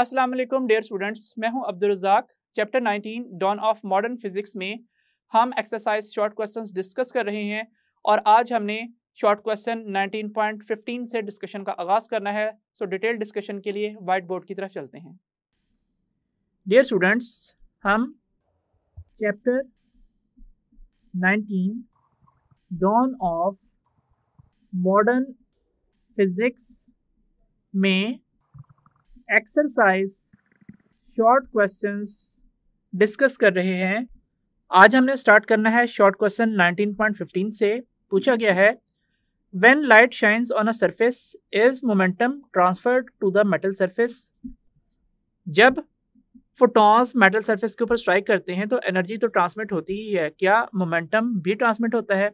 अस्सलाम वालेकुम dear students मैं हूं Abdul Razzaq chapter 19 dawn of modern physics में हम एक्सरसाइज शॉर्ट क्वेश्चंस डिस्कस कर रहे हैं और आज हमने शॉर्ट क्वेश्चन 19.15 से डिस्कशन का आगाज़ करना है सो डिटेल डिस्कशन के लिए वाइट बोर्ड की तरफ चलते हैं डियर स्टूडेंट्स हम chapter 19 dawn of modern physics में एक्सरसाइज शॉर्ट क्वेश्चंस डिस्कस कर रहे हैं आज हमने स्टार्ट करना है शॉर्ट क्वेश्चन 19.15 से पूछा गया है when light shines on a surface is momentum transferred to the metal surface जब फोटॉन्स मेटल सरफेस के ऊपर स्ट्राइक करते हैं तो एनर्जी तो ट्रांसमिट होती ही है क्या मोमेंटम भी ट्रांसमिट होता है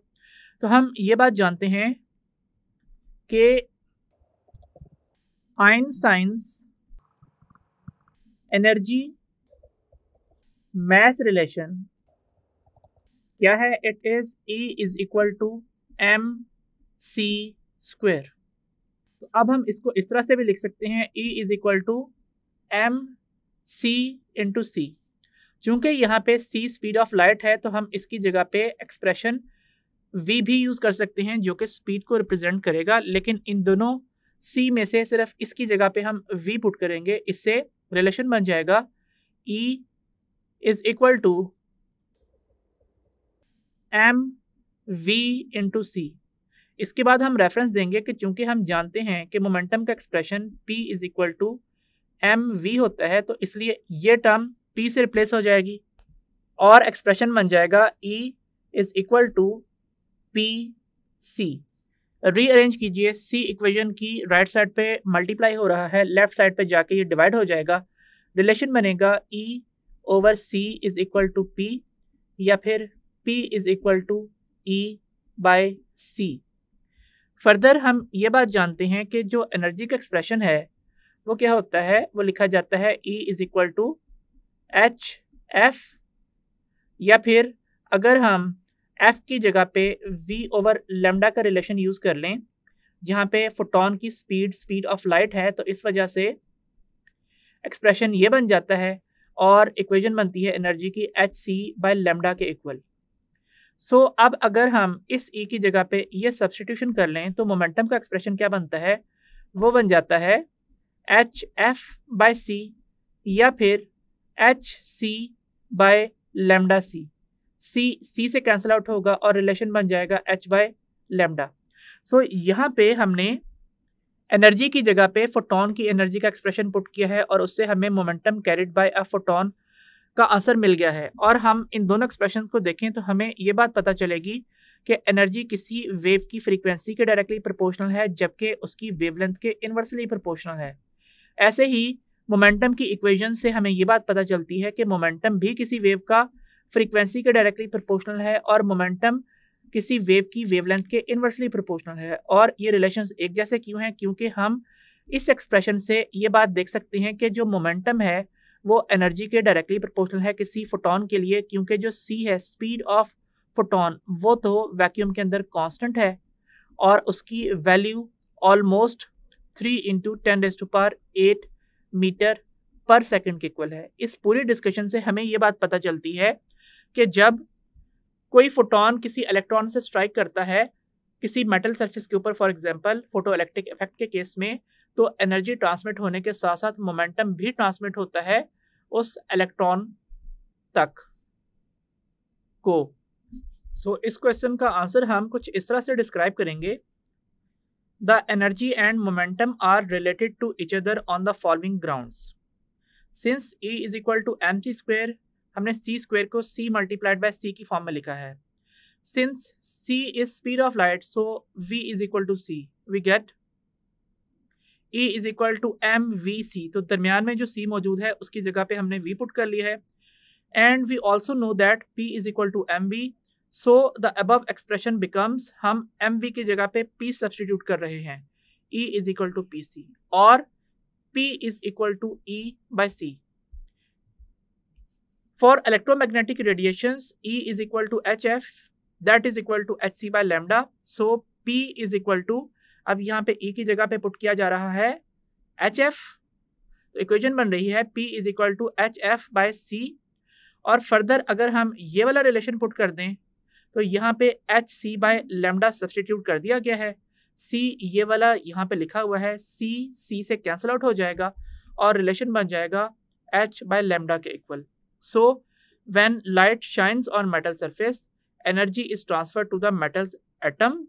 तो हम ये बात जानते हैं कि आइंस्टाइंस एनर्जी मैस रिलेशन क्या है it is E is equal to M C square तो अब हम इसको इस तरह से भी लिख सकते हैं E is equal to M C into C चूंकि यहाँ पे सी स्पीड ऑफ लाइट है तो हम इसकी जगह पे एक्सप्रेशन वी भी यूज़ कर सकते हैं जो कि स्पीड को रिप्रेजेंट करेगा लेकिन इन दोनों सी में से सिर्फ इसकी जगह पे हम वी पुट करेंगे इससे रिलेशन बन जाएगा E is equal to M V into C इसके बाद हम रेफरेंस देंगे कि चूंकि हम जानते हैं कि मोमेंटम का expression P is equal to M V होता है तो इसलिए ये टर्म पी से रिप्लेस हो जाएगी और एक्सप्रेशन बन जाएगा E is equal to P C rearrange कीजिए सी इक्वेशन की राइट साइड पे मल्टीप्लाई हो रहा है लेफ्ट साइड पे जाके ये डिवाइड हो जाएगा रिलेशन बनेगा E over C is equal to P या फिर P is equal to E by C further हम ये बात जानते हैं कि जो एनर्जी का एक्सप्रेशन है वो क्या होता है वो लिखा जाता है E is equal to H F या फिर अगर हम एफ की जगह पे वी ओवर लेमडा का रिलेशन यूज़ कर लें जहाँ पे फोटोन की स्पीड स्पीड ऑफ लाइट है तो इस वजह से एक्सप्रेशन ये बन जाता है और इक्वेशन बनती है एनर्जी की एच सी बाय लेमडा के इक्वल सो so, अब अगर हम इस ई e की जगह पे ये सब्सटीट्यूशन कर लें तो मोमेंटम का एक्सप्रेशन क्या बनता है वो बन जाता है एच एफ बाय सी या फिर H C by lambda C C C से कैंसिल आउट होगा और रिलेशन बन जाएगा एच बाय लेमडा सो यहाँ पे हमने एनर्जी की जगह पे फोटोन की एनर्जी का एक्सप्रेशन पुट किया है और उससे हमें momentum carried by a photon का आंसर मिल गया है और हम इन दोनों एक्सप्रेशन को देखें तो हमें ये बात पता चलेगी कि एनर्जी किसी वेव की फ्रीक्वेंसी के डायरेक्टली प्रोपोर्शनल है जबकि उसकी वेवलेंथ के इन्वर्सली प्रोपोर्शनल है ऐसे ही मोमेंटम की इक्वेशन से हमें ये बात पता चलती है कि मोमेंटम भी किसी वेव का फ्रीक्वेंसी के डायरेक्टली प्रोपोर्शनल है और मोमेंटम किसी वेव की वेवलेंथ के इन्वर्सली प्रोपोर्शनल है और ये रिलेशन एक जैसे क्यों हैं क्योंकि हम इस एक्सप्रेशन से ये बात देख सकते हैं कि जो मोमेंटम है वो एनर्जी के डायरेक्टली प्रोपोर्शनल है किसी फोटोन के लिए क्योंकि जो सी है स्पीड ऑफ फोटोन वो तो वैक्यूम के अंदर कांस्टेंट है और उसकी value almost three into ten raise to power eight metre per second के इक्वल है इस पूरी डिस्कशन से हमें ये बात पता चलती है कि जब कोई फोटोन किसी इलेक्ट्रॉन से स्ट्राइक करता है किसी मेटल सरफेस के ऊपर for example photo electric effect के केस में तो एनर्जी ट्रांसमिट होने के साथ साथ मोमेंटम भी ट्रांसमिट होता है उस इलेक्ट्रॉन तक को सो so, इस क्वेश्चन का आंसर हम कुछ इस तरह से डिस्क्राइब करेंगे the energy and momentum are related to each other on the following grounds since E is equal to M C square हमने सी स्क्वेयर को सी मल्टीप्लाइड बाई सी की फॉर्म में लिखा है since C is speed of light so V is equal to C we get E is equal to M V C तो दरमियान में जो सी मौजूद है उसकी जगह पे हमने वी पुट कर लिया है and we also know that P is equal to M V so the above expression becomes हम एम वी की जगह पे पी सब्सटीट्यूट कर रहे हैं E is equal to P C और P is equal to E by C for radiation E is equal to H F that is equal to H C by lambda so P is equal to अब यहाँ पे E की जगह पे put किया जा रहा है एफ तो इक्वेजन बन रही है P is equal to H F by C और फर्दर अगर हम ये वाला रिलेशन पुट कर दें तो यहाँ पे H C by lambda substitute कर दिया गया है सी ये वाला यहाँ पे लिखा हुआ है सी सी से कैंसिल आउट हो जाएगा और रिलेशन बन जाएगा एच बाय लेमडा के equal so when light shines on metal surface energy is transfer to the metals atom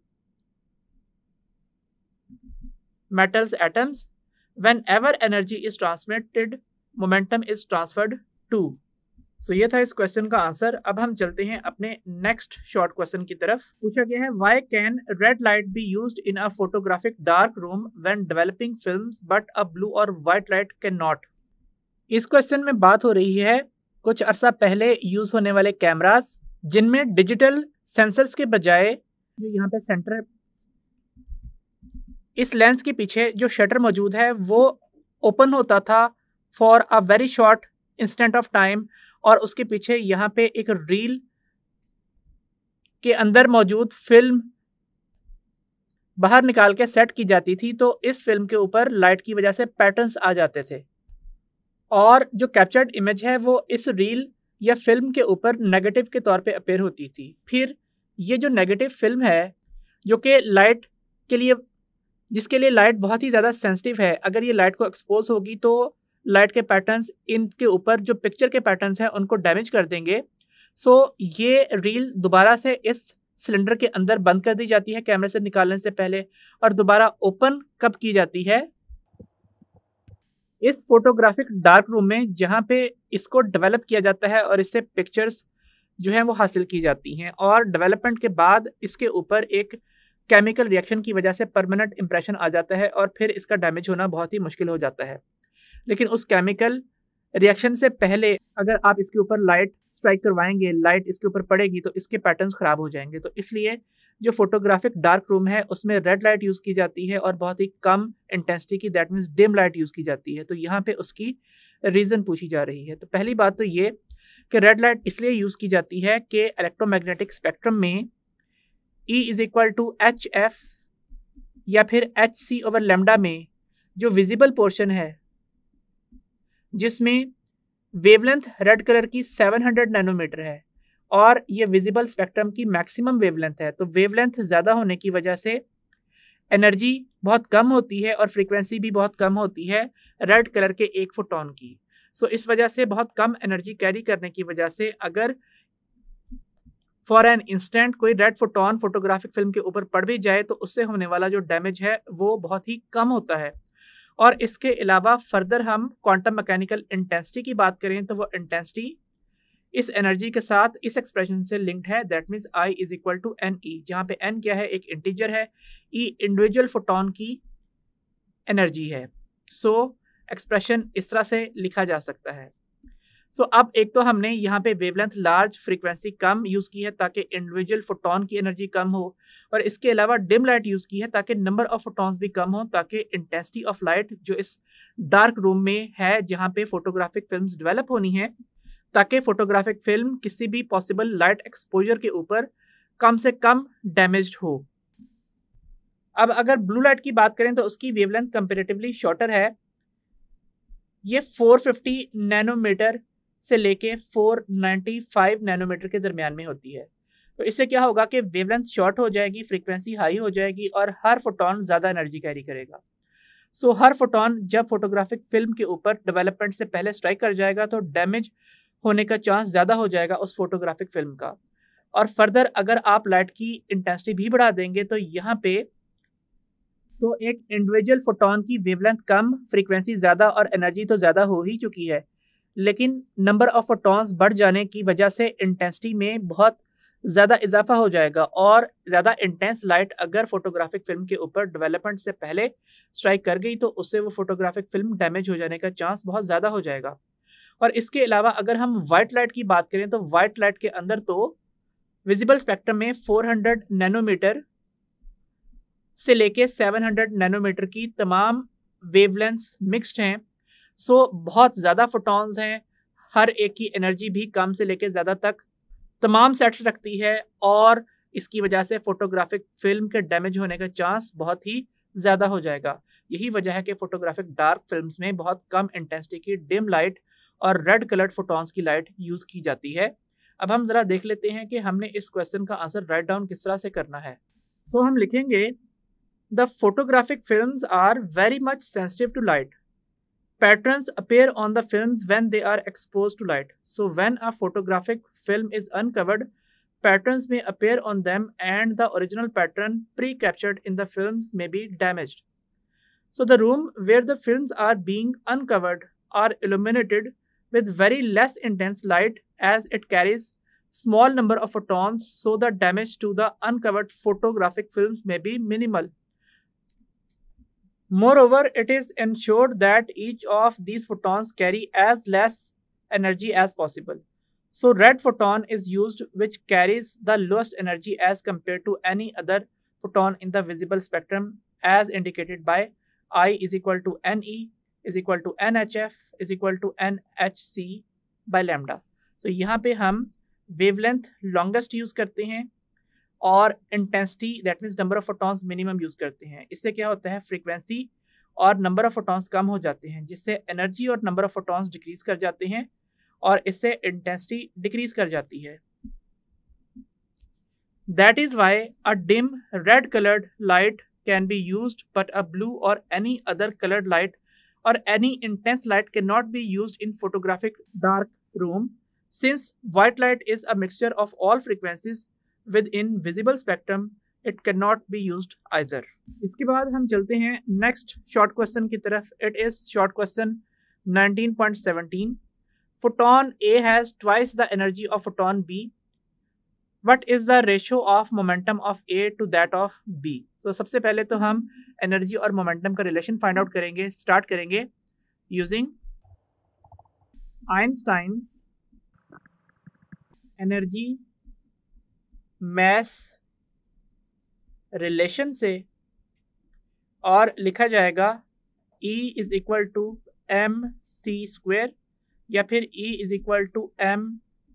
metals atoms whenever energy is transmitted momentum is transferred to so ये था इस question का answer अब हम चलते हैं अपने नेक्स्ट शॉर्ट क्वेश्चन की तरफ पूछा गया है why can red light be used in a photographic dark room when developing film but a blue or white light cannot नॉट इस क्वेश्चन में बात हो रही है कुछ अरसा पहले यूज़ होने वाले कैमरास जिनमें डिजिटल सेंसर्स के बजाय जो यहाँ पे सेंटर इस लेंस के पीछे जो शटर मौजूद है वो ओपन होता था for a very short instant of time और उसके पीछे यहाँ पे एक रील के अंदर मौजूद फिल्म बाहर निकाल के सेट की जाती थी तो इस फिल्म के ऊपर लाइट की वजह से पैटर्न्स आ जाते थे और जो कैप्चर्ड इमेज है वो इस रील या फिल्म के ऊपर नेगेटिव के तौर पे अपेयर होती थी फिर ये जो नेगेटिव फिल्म है जो कि लाइट के लिए जिसके लिए लाइट बहुत ही ज़्यादा सेंसिटिव है अगर ये लाइट को एक्सपोज होगी तो लाइट के पैटर्न्स इनके ऊपर जो पिक्चर के पैटर्न्स हैं उनको डैमेज कर देंगे सो ये रील दोबारा से इस सिलेंडर के अंदर बंद कर दी जाती है कैमरे से निकालने से पहले और दोबारा ओपन कब की जाती है इस फोटोग्राफिक डार्क रूम में जहाँ पे इसको डेवलप किया जाता है और इससे पिक्चर्स जो है वो हासिल की जाती हैं और डेवलपमेंट के बाद इसके ऊपर एक केमिकल रिएक्शन की वजह से परमानेंट इम्प्रेशन आ जाता है और फिर इसका डैमेज होना बहुत ही मुश्किल हो जाता है लेकिन उस केमिकल रिएक्शन से पहले अगर आप इसके ऊपर लाइट स्ट्राइक करवाएंगे लाइट इसके ऊपर पड़ेगी तो इसके पैटर्न्स ख़राब हो जाएंगे तो इसलिए जो फोटोग्राफिक डार्क रूम है उसमें रेड लाइट यूज़ की जाती है और बहुत ही कम इंटेंसिटी की that means dim light use की जाती है तो यहाँ पे उसकी रीज़न पूछी जा रही है तो पहली बात तो ये कि रेड लाइट इसलिए यूज़ की जाती है कि इलेक्ट्रोमैग्नेटिक स्पेक्ट्रम में E is equal to H F या फिर एच सी ओवर लेमडा में जो विजिबल पोर्शन है जिसमें वेवलेंथ रेड कलर की 700 नैनोमीटर है और ये विजिबल स्पेक्ट्रम की मैक्सिमम वेवलेंथ है तो वेवलेंथ ज़्यादा होने की वजह से एनर्जी बहुत कम होती है और फ्रीक्वेंसी भी बहुत कम होती है रेड कलर के एक फोटोन की सो so, इस वजह से बहुत कम एनर्जी कैरी करने की वजह से अगर फॉर एन इंस्टेंट कोई रेड फोटोन फोटोग्राफिक फिल्म के ऊपर पड़ भी जाए तो उससे होने वाला जो डैमेज है वो बहुत ही कम होता है और इसके अलावा फर्दर हम क्वांटम मैकेनिकल इंटेंसिटी की बात करें तो वो इंटेंसिटी इस एनर्जी के साथ इस एक्सप्रेशन से लिंक्ड है that means I is equal to N E जहाँ पे एन क्या है एक इंटीजर है ई इंडिविजुअल फोटोन की एनर्जी है सो so, एक्सप्रेशन इस तरह से लिखा जा सकता है सो so, अब एक तो हमने यहाँ पे वेवलेंथ लार्ज फ्रीक्वेंसी कम यूज़ की है ताकि इंडिविजुअल फोटोन की एनर्जी कम हो और इसके अलावा डिम लाइट यूज़ की है ताकि नंबर ऑफ फोटोन्स भी कम हो ताकि इंटेंसिटी ऑफ लाइट जो इस डार्क रूम में है जहाँ पे फोटोग्राफिक फिल्म्स डेवलप होनी है ताकि फोटोग्राफिक फिल्म किसी भी पॉसिबल लाइट एक्सपोजर के ऊपर कम से कम डैमेज हो अब अगर ब्लू लाइट की बात करें तो उसकी वेवलेंथ कंपेरेटिवली शॉर्टर है ये 450 नैनोमीटर से लेके 495 नैनोमीटर के दरमियान में होती है तो इससे क्या होगा कि वेवलेंथ शॉर्ट हो जाएगी फ्रीक्वेंसी हाई हो जाएगी और हर फोटोन ज़्यादा एनर्जी कैरी करेगा सो so, हर फोटोन जब फोटोग्राफिक फिल्म के ऊपर डेवलपमेंट से पहले स्ट्राइक कर जाएगा तो डैमेज होने का चांस ज़्यादा हो जाएगा उस फोटोग्राफिक फिल्म का और फर्दर अगर आप लाइट की इंटेंसिटी भी बढ़ा देंगे तो यहाँ पे तो एक इंडिविजुअल फोटोन की वेवलेंथ कम फ्रीक्वेंसी ज़्यादा और एनर्जी तो ज़्यादा हो ही चुकी है लेकिन नंबर ऑफ फोटॉन्स बढ़ जाने की वजह से इंटेंसिटी में बहुत ज़्यादा इजाफा हो जाएगा और ज़्यादा इंटेंस लाइट अगर फोटोग्राफिक फिल्म के ऊपर डेवलपमेंट से पहले स्ट्राइक कर गई तो उससे वो फोटोग्राफिक फिल्म डैमेज हो जाने का चांस बहुत ज़्यादा हो जाएगा और इसके अलावा अगर हम वाइट लाइट की बात करें तो वाइट लाइट के अंदर तो विजिबल स्पेक्ट्रम में 400 नैनोमीटर से लेके 700 नैनोमीटर की तमाम वेवलेंस मिक्स्ड हैं सो बहुत ज़्यादा फोटॉन्स हैं हर एक की एनर्जी भी कम से लेके ज़्यादा तक तमाम सेट्स रखती है और इसकी वजह से फोटोग्राफिक फिल्म के डैमेज होने का चांस बहुत ही ज़्यादा हो जाएगा यही वजह है कि फोटोग्राफिक डार्क फिल्म्स में बहुत कम इंटेंसिटी की डिम लाइट और रेड कलर्ड फोटॉन्स की लाइट यूज की जाती है अब हम जरा देख लेते हैं कि हमने इस क्वेश्चन का आंसर राइट डाउन किस तरह से करना है सो हम लिखेंगे the photographic film are very much sensitive to light pattern appear on the film when they are expose to light so when a photographic film is uncovered pattern may appear on them and the original pattern pre captured in the film may be damage so the room where the film are being uncovered are illuminated with very less intense light as it carries small number of photons so the damage to the uncovered photographic films may be minimal. Moreover, it is ensured that each of these photons carry as less energy as possible. So red photon is used which carries the lowest energy as compared to any other photon in the visible spectrum as indicated by I is equal to Ne is equal to N H F is equal to N H C by lambda तो यहाँ पे हम wavelength longest use करते हैं और intensity that means number of photons minimum use करते हैं इससे क्या होता है फ्रीक्वेंसी और नंबर ऑफ फोटॉन्स कम हो जाते हैं जिससे एनर्जी और नंबर ऑफ फोटॉन्स डिक्रीज कर जाते हैं और इससे इंटेंसिटी डिक्रीज कर जाती है that is why a dim red coloured light can be use but a blue or any other coloured light or any intense light cannot be used in photographic dark room since white light is a mixture of all frequencies within visible spectrum it can be use either इसके बाद हम चलते हैं next short question की तरफ it is short question 19.17 photon A has twice the energy of photon B what is the ratio of momentum of A to that of B तो सबसे पहले तो हम एनर्जी और मोमेंटम का रिलेशन फाइंड आउट करेंगे स्टार्ट करेंगे using Einstein's energy mass relation से और लिखा जाएगा E is equal to M C square या फिर E is equal to M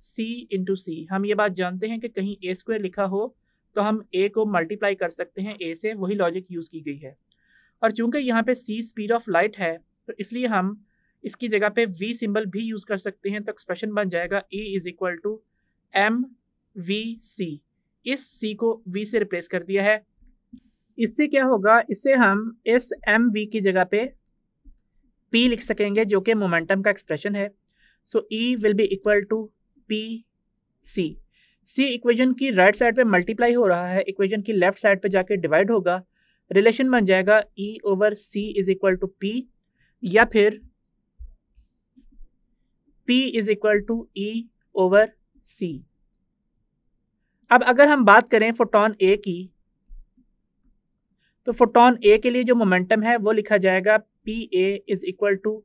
C into सी हम ये बात जानते हैं कि कहीं ए स्क्वायर लिखा हो तो हम ए को मल्टीप्लाई कर सकते हैं ए से वही लॉजिक यूज़ की गई है और चूंकि यहाँ पे सी स्पीड ऑफ लाइट है तो इसलिए हम इसकी जगह पे वी सिंबल भी यूज़ कर सकते हैं तो एक्सप्रेशन बन जाएगा E is equal to M V C इस सी को वी से रिप्लेस कर दिया है इससे क्या होगा इससे हम एस एम वी की जगह पे पी लिख सकेंगे जो कि मोमेंटम का एक्सप्रेशन है so E will be equal to P C C equation की राइट right साइड पे मल्टीप्लाई हो रहा है इक्वेशन की लेफ्ट साइड पे जाके डिवाइड होगा रिलेशन बन जाएगा E over C is equal to P या फिर P is equal to E over C अब अगर हम बात करें फोटोन ए की तो फोटोन ए के लिए जो मोमेंटम है वो लिखा जाएगा P A is equal to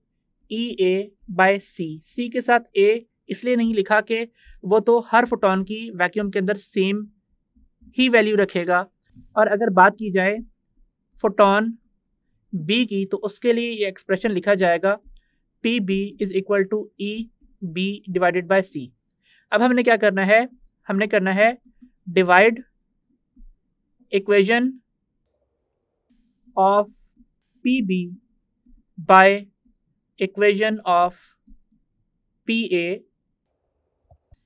E A by C C के साथ ए इसलिए नहीं लिखा कि वो तो हर फोटोन की वैक्यूम के अंदर सेम ही वैल्यू रखेगा और अगर बात की जाए फोटोन बी की तो उसके लिए ये एक्सप्रेशन लिखा जाएगा P B is equal to E B divided by C अब हमने क्या करना है हमने करना है divide equation of P B by equation of P A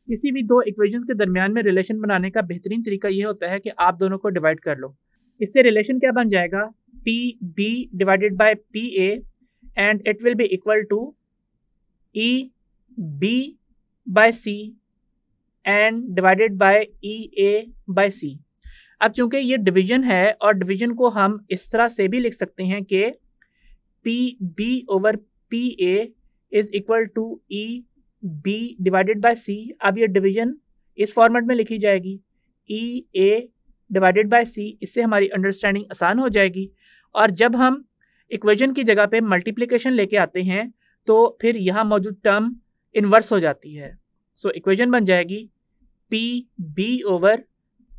किसी भी दो इक्वेशंस के दरमियान में रिलेशन बनाने का बेहतरीन तरीका यह होता है कि आप दोनों को डिवाइड कर लो इससे रिलेशन क्या बन जाएगा P B divided by P A and it will be equal to E B by C and divided by E A by C अब चूंकि ये डिवीजन है और डिवीजन को हम इस तरह से भी लिख सकते हैं कि P B over P A is equal to E B divided by C अब ये डिवीजन इस फॉर्मेट में लिखी जाएगी ई ए डिवाइडेड बाय सी इससे हमारी अंडरस्टैंडिंग आसान हो जाएगी और जब हम इक्वेशन की जगह पे मल्टीप्लिकेशन लेके आते हैं तो फिर यहाँ मौजूद टर्म इन्वर्स हो जाती है सो so, इक्वेशन बन जाएगी P B over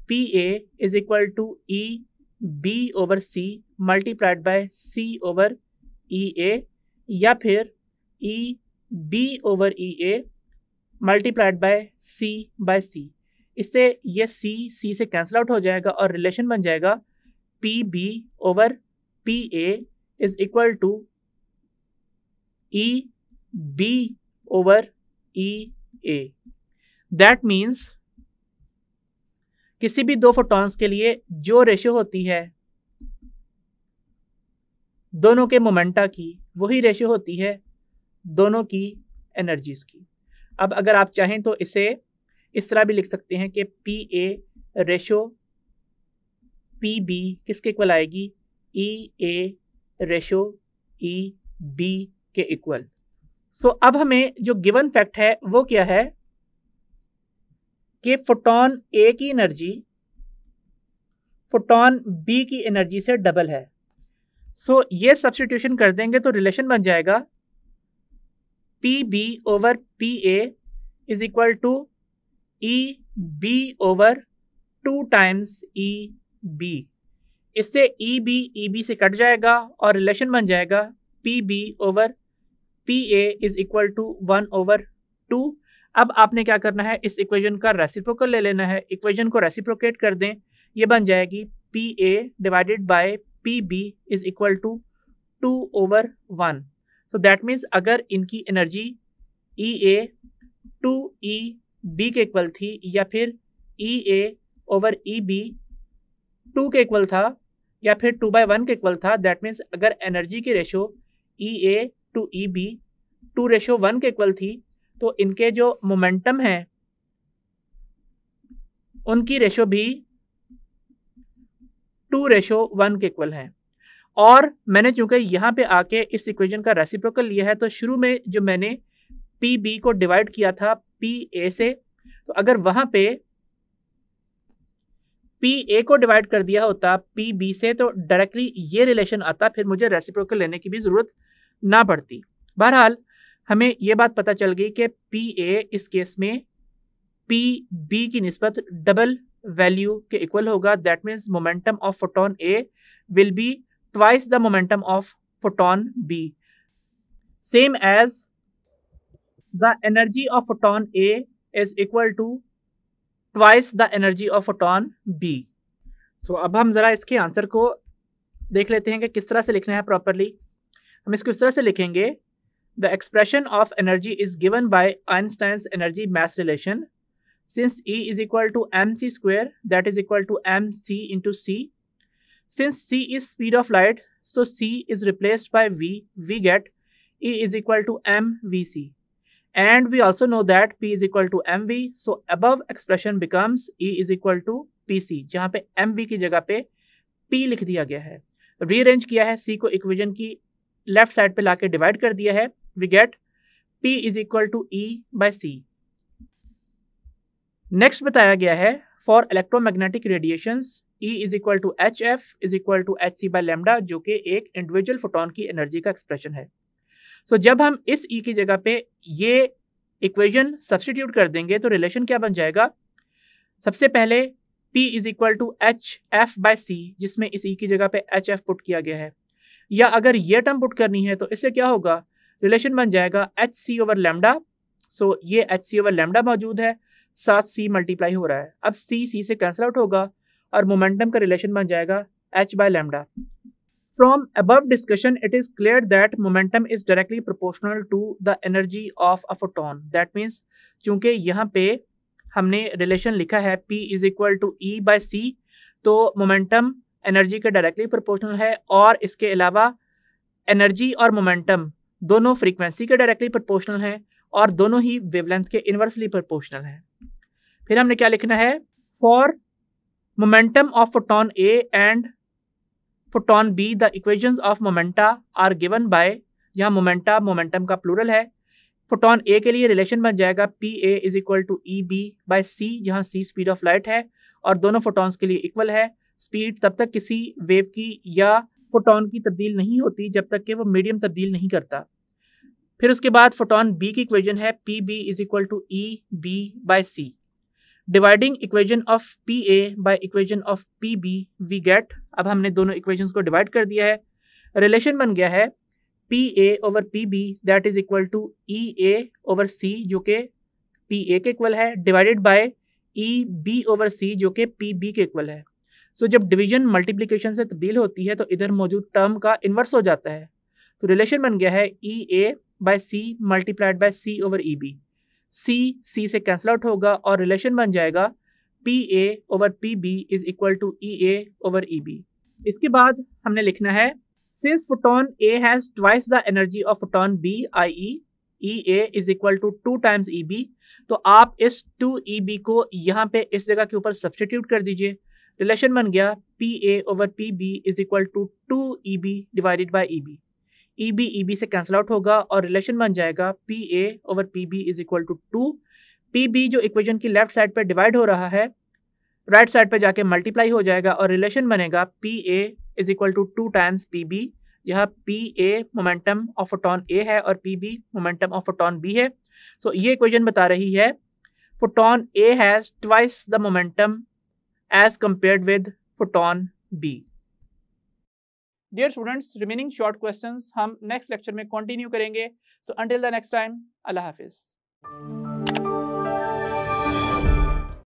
P A is equal to E B over C multiplied by C over E A या फिर E e B over E A multiplied by C by C इससे ये सी C से cancel out हो जाएगा और relation बन जाएगा P B over P A is equal to E B over E A that means किसी भी दो फोटॉन्स के लिए जो रेशो होती है दोनों के मोमेंटा की वही रेशो होती है दोनों की एनर्जीज की अब अगर आप चाहें तो इसे इस तरह भी लिख सकते हैं कि P A ratio P B किसके इक्वल आएगी E A ratio E B के इक्वल सो so, अब हमें जो गिवन फैक्ट है वो क्या है कि फोटोन ए की एनर्जी फोटोन बी की एनर्जी से डबल है सो so, ये सब्सटीट्यूशन कर देंगे तो रिलेशन बन जाएगा P B over P A is equal to E B over two times E B इससे ई बी ई बी से कट जाएगा और रिलेशन बन जाएगा P B over P A is equal to one over two अब आपने क्या करना है इस इक्वेशन का रेसिप्रोकल ले लेना है इक्वेशन को रेसिप्रोकेट कर दें ये बन जाएगी P A divided by P B is equal to two over one so that means अगर इनकी energy E A to E B के इक्वल थी या फिर E A over E B two के इक्वल था या फिर टू बाई वन के इक्वल था दैट मीन्स अगर एनर्जी की ratio E A to E B two ratio one के इक्वल थी तो इनके जो मोमेंटम है उनकी रेशो भी टू रेशो वन के इक्वल है और मैंने चूंकि यहाँ पे आके इस इक्वेशन का रेसिप्रोकल लिया है तो शुरू में जो मैंने पी बी को डिवाइड किया था पी ए से तो अगर वहां पे पी ए को डिवाइड कर दिया होता पी बी से तो डायरेक्टली ये रिलेशन आता फिर मुझे रेसिप्रोकल लेने की भी ज़रूरत ना पड़ती बहरहाल हमें ये बात पता चल गई कि पी ए इस केस में पी बी की नस्बत डबल वैल्यू के इक्वल होगा that means momentum of photon A will be twice the momentum of photon B. Same as the energy of photon A is equal to twice the energy of photon B. So अब हम ज़रा इसके answer को देख लेते हैं कि किस तरह से लिखना है प्रॉपरली हम इसको इस तरह से लिखेंगे the expression of energy is given by Einstein's energy mass relation since E is equal to M C square that is equal to M C into C Since c is speed of light, so c is replaced by v, we get E is equal to m mvc. And we also know that p is equal to mv, so above expression becomes E is equal to pc, जहाँ पे mv ki jagah pe p likh diya gaya hai rearrange kiya hai c ko equation ki left side pe laake divide kar diya hai we get p is equal to e by c next bataya gaya hai for electromagnetic radiations E is equal to H F is equal to H C by lambda जो कि एक individual photon की energy का expression है so so, जब हम इस e की जगह पे ये इक्वेशन सब्सटीट्यूट कर देंगे तो रिलेशन क्या बन जाएगा सबसे पहले P is equal to H F by C जिसमें इस e की जगह पे एच एफ पुट किया गया है या अगर ये टर्म पुट करनी है तो इससे क्या होगा रिलेशन बन जाएगा H C over lambda so ये एच सी ओवर लेमडा मौजूद है साथ सी मल्टीप्लाई हो रहा है अब सी सी से कैंसिल आउट होगा और मोमेंटम का रिलेशन बन जाएगा H by lambda from above discussion it is clear that momentum is directly proportional to the energy of a photon that means चूंकि यहाँ पे हमने रिलेशन लिखा है P is equal to E by C तो momentum energy के directly proportional है और इसके अलावा एनर्जी और मोमेंटम दोनों फ्रीक्वेंसी के डायरेक्टली प्रोपोर्शनल हैं और दोनों ही वेवलेंथ के इनवर्सली प्रोपोर्शनल हैं फिर हमने क्या लिखना है for momentum of photon A and photon B the equation of momenta are given by यहाँ मोमेंटा मोमेंटम का प्लूरल है फोटोन ए के लिए रिलेशन बन जाएगा P A is equal to E B by C जहाँ सी स्पीड ऑफ लाइट है और दोनों फोटोन्स के लिए इक्वल है स्पीड तब तक किसी वेव की या फोटोन की तब्दील नहीं होती जब तक कि वो मीडियम तब्दील नहीं करता फिर उसके बाद फोटोन बी की इक्वेजन है P B is equal to E B by C dividing equation of P A by equation of P B we get अब हमने दोनों इक्वेजन को डिवाइड कर दिया है रिलेशन बन गया है P A over P B that is equal to E A over C जो कि पी ए के इक्वल है divided by E B over C जो कि पी बी के इक्वल है सो so, जब डिवीजन मल्टीप्लिकेशन से तब्दील होती है तो इधर मौजूद टर्म का इन्वर्स हो जाता है तो रिलेशन बन गया है E A by C multiplied by C over E B C C से कैंसिल आउट होगा और रिलेशन बन जाएगा P A over P B is equal to E A over E B इसके बाद हमने लिखना है since photon A has twice the energy of photon B I E E A is equal to two times E B तो आप इस to E B को यहाँ पे इस जगह के ऊपर सब्सटीट्यूट कर दीजिए रिलेशन बन गया P A over P B is equal to two E B divided by E B E B E B से कैंसिल आउट होगा और रिलेशन बन जाएगा P A over P B is equal to two P B जो equation की left side पर divide हो रहा है राइट साइड पर जाके मल्टीप्लाई हो जाएगा और रिलेशन बनेगा P A is equal to two times P B यह P A momentum of photon A है और P B momentum of photon B है सो so, ये इक्वेशन बता रही है photon A has twice the momentum as compared with photon B dear students remaining short questions हम next lecture में continue करेंगे so until the next time अल्लाह हाफिज़